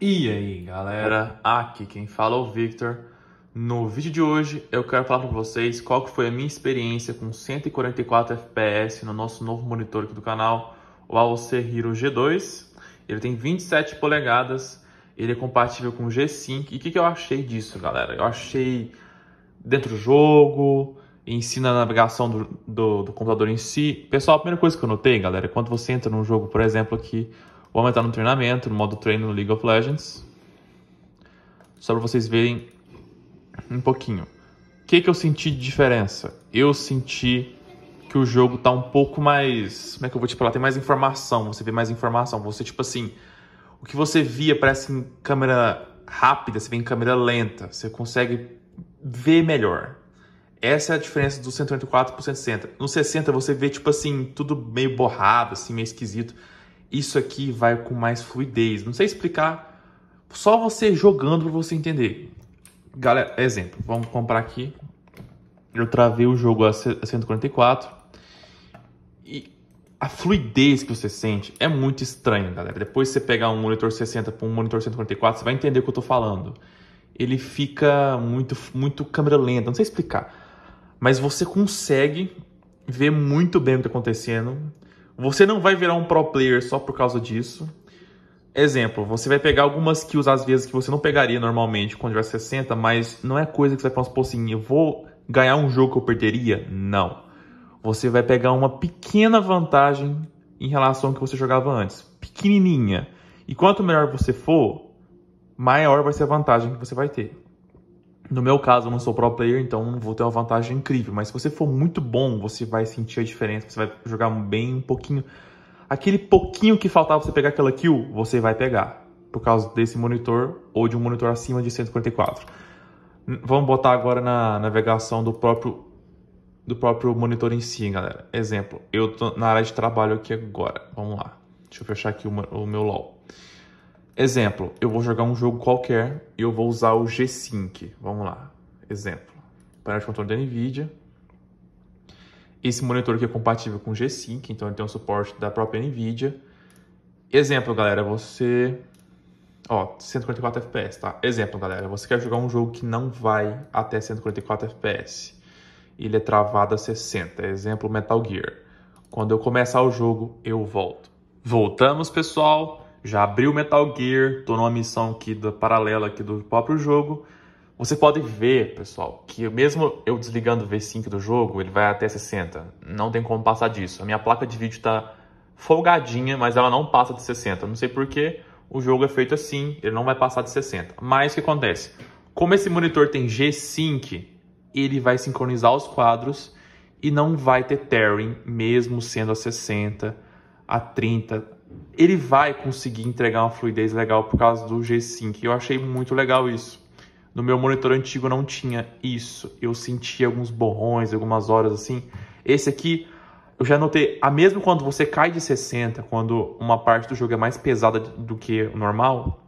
E aí galera, aqui quem fala é o Victor. No vídeo de hoje eu quero falar para vocês qual que foi a minha experiência com 144 FPS no nosso novo monitor aqui do canal, o AOC Hero G2. Ele tem 27 polegadas, ele é compatível com G5. E o que, que eu achei disso galera? Eu achei dentro do jogo, ensina a navegação do, do, do computador em si. Pessoal, a primeira coisa que eu notei galera, é quando você entra num jogo, por exemplo, aqui Vou aumentar no treinamento, no modo treino no League of Legends. Só para vocês verem um pouquinho. O que, que eu senti de diferença? Eu senti que o jogo tá um pouco mais. Como é que eu vou te falar? Tem mais informação, você vê mais informação. Você, tipo assim. O que você via parece em câmera rápida, você vê em câmera lenta. Você consegue ver melhor. Essa é a diferença do 184 pro 160. No 60 você vê, tipo assim, tudo meio borrado, assim, meio esquisito isso aqui vai com mais fluidez. Não sei explicar, só você jogando para você entender. Galera, exemplo, vamos comprar aqui. Eu travei o jogo a 144 e a fluidez que você sente é muito estranha, galera. Depois você pegar um monitor 60 para um monitor 144, você vai entender o que eu estou falando. Ele fica muito muito câmera lenta, não sei explicar. Mas você consegue ver muito bem o que está acontecendo você não vai virar um pro player só por causa disso. Exemplo, você vai pegar algumas kills às vezes que você não pegaria normalmente quando tiver 60, mas não é coisa que você vai falar assim, assim, eu vou ganhar um jogo que eu perderia? Não. Você vai pegar uma pequena vantagem em relação ao que você jogava antes. Pequenininha. E quanto melhor você for, maior vai ser a vantagem que você vai ter. No meu caso, eu não sou pro player, então não vou ter uma vantagem incrível. Mas se você for muito bom, você vai sentir a diferença. Você vai jogar bem um pouquinho. Aquele pouquinho que faltava você pegar aquela kill, você vai pegar. Por causa desse monitor ou de um monitor acima de 144. Hum, vamos botar agora na navegação do próprio, do próprio monitor em si, galera. Exemplo, eu tô na área de trabalho aqui agora. Vamos lá. Deixa eu fechar aqui o meu LOL. Exemplo, eu vou jogar um jogo qualquer e eu vou usar o G-Sync. Vamos lá. Exemplo. Painel de controle da NVIDIA. Esse monitor aqui é compatível com o G-Sync, então ele tem um suporte da própria NVIDIA. Exemplo, galera, você... Ó, 144 FPS, tá? Exemplo, galera, você quer jogar um jogo que não vai até 144 FPS. Ele é travado a 60. Exemplo, Metal Gear. Quando eu começar o jogo, eu volto. Voltamos, pessoal! já abriu Metal Gear, tô numa missão aqui da paralela aqui do próprio jogo. Você pode ver, pessoal, que mesmo eu desligando o V5 do jogo, ele vai até 60. Não tem como passar disso. A minha placa de vídeo tá folgadinha, mas ela não passa de 60. não sei porquê, o jogo é feito assim, ele não vai passar de 60. Mas o que acontece? Como esse monitor tem G-Sync, ele vai sincronizar os quadros e não vai ter tearing, mesmo sendo a 60, a 30, ele vai conseguir entregar uma fluidez legal por causa do G-Sync. Eu achei muito legal isso. No meu monitor antigo não tinha isso. Eu sentia alguns borrões, algumas horas assim. Esse aqui, eu já notei, a mesmo quando você cai de 60, quando uma parte do jogo é mais pesada do que o normal,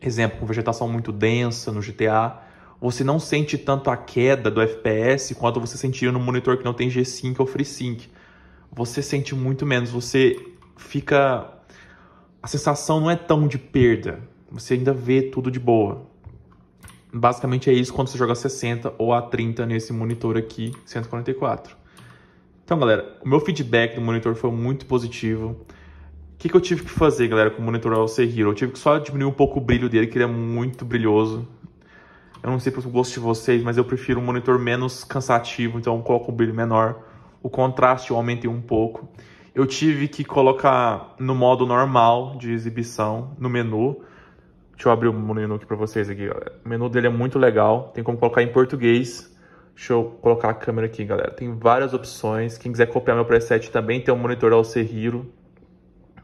exemplo, com vegetação muito densa no GTA, você não sente tanto a queda do FPS quanto você sentia no monitor que não tem G-Sync ou FreeSync. Você sente muito menos, você fica a sensação não é tão de perda. Você ainda vê tudo de boa. Basicamente é isso quando você joga 60 ou a 30 nesse monitor aqui, 144. Então, galera, o meu feedback do monitor foi muito positivo. O que, que eu tive que fazer, galera, com o monitor Alcer Hero? Eu tive que só diminuir um pouco o brilho dele, que ele é muito brilhoso. Eu não sei para o gosto de vocês, mas eu prefiro um monitor menos cansativo, então coloco um brilho menor. O contraste eu aumentei um pouco eu tive que colocar no modo normal de exibição, no menu. Deixa eu abrir o menu aqui para vocês aqui. O menu dele é muito legal, tem como colocar em português. Deixa eu colocar a câmera aqui, galera. Tem várias opções. Quem quiser copiar meu preset também tem um monitor Alcerriro.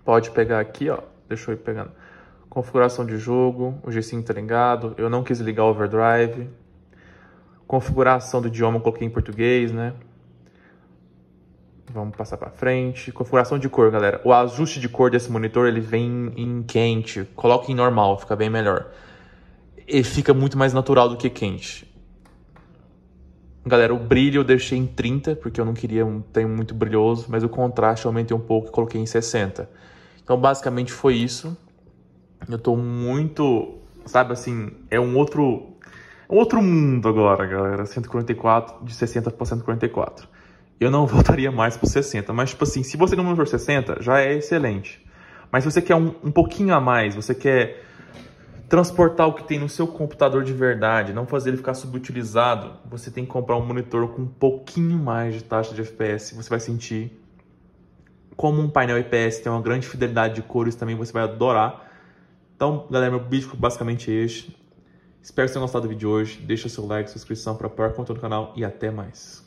Pode pegar aqui, ó. Deixa eu ir pegando. Configuração de jogo, o G5 tá ligado. Eu não quis ligar o overdrive. Configuração do idioma, eu coloquei em português, né? Vamos passar para frente. Configuração de cor, galera. O ajuste de cor desse monitor, ele vem em quente. Coloque em normal, fica bem melhor. E fica muito mais natural do que quente. Galera, o brilho eu deixei em 30, porque eu não queria um tem muito brilhoso, mas o contraste eu aumentei um pouco e coloquei em 60. Então, basicamente foi isso. Eu tô muito, sabe assim, é um outro outro mundo agora, galera. 144 de 60 para 144 eu não voltaria mais para 60. Mas, tipo assim, se você não for 60, já é excelente. Mas se você quer um, um pouquinho a mais, você quer transportar o que tem no seu computador de verdade, não fazer ele ficar subutilizado, você tem que comprar um monitor com um pouquinho mais de taxa de FPS. Você vai sentir como um painel IPS tem uma grande fidelidade de cores também, você vai adorar. Então, galera, meu vídeo ficou basicamente este. Espero que tenham gostado do vídeo de hoje. Deixa seu like, sua inscrição para apoiar o conteúdo do canal e até mais.